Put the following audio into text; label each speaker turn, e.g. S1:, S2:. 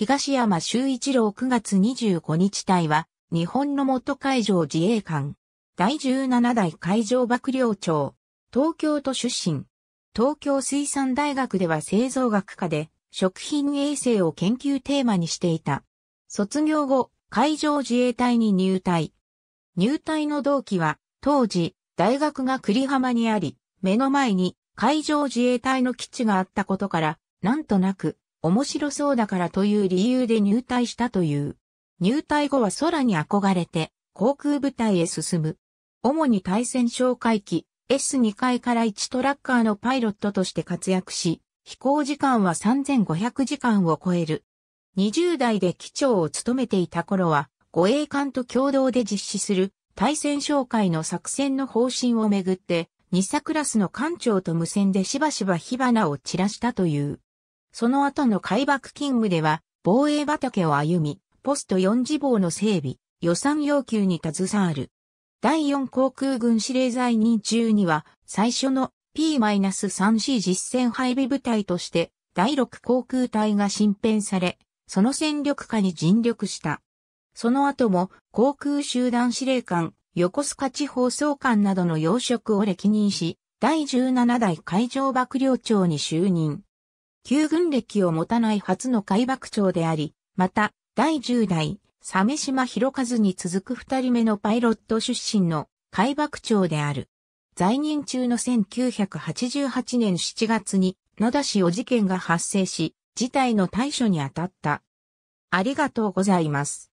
S1: 東山修一郎9月25日隊は、日本の元海上自衛官、第17代海上幕僚長、東京都出身、東京水産大学では製造学科で、食品衛生を研究テーマにしていた。卒業後、海上自衛隊に入隊。入隊の同期は、当時、大学が栗浜にあり、目の前に海上自衛隊の基地があったことから、なんとなく面白そうだからという理由で入隊したという。入隊後は空に憧れて航空部隊へ進む。主に対戦哨戒機 S2 階から1トラッカーのパイロットとして活躍し、飛行時間は3500時間を超える。20代で機長を務めていた頃は、護衛艦と共同で実施する対戦哨戒の作戦の方針をめぐって、二サクラスの艦長と無線でしばしば火花を散らしたという。その後の海幕勤務では、防衛畑を歩み、ポスト4次防の整備、予算要求に携わる。第4航空軍司令在任中には、最初の P-3C 実戦配備部隊として、第6航空隊が新編され、その戦力下に尽力した。その後も、航空集団司令官、横須賀地方総監などの要職を歴任し、第17代海上幕僚長に就任。旧軍歴を持たない初の海幕長であり、また、第10代、鮫島博和に続く二人目のパイロット出身の海幕長である。在任中の1988年7月に野田氏お事件が発生し、事態の対処に当たった。ありがとうございます。